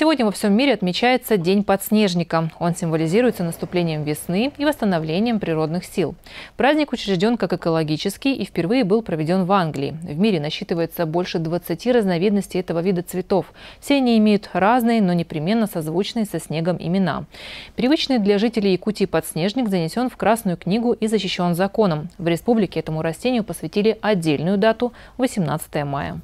Сегодня во всем мире отмечается День подснежника. Он символизируется наступлением весны и восстановлением природных сил. Праздник учрежден как экологический и впервые был проведен в Англии. В мире насчитывается больше 20 разновидностей этого вида цветов. Все они имеют разные, но непременно созвучные со снегом имена. Привычный для жителей Якутии подснежник занесен в Красную книгу и защищен законом. В республике этому растению посвятили отдельную дату – 18 мая.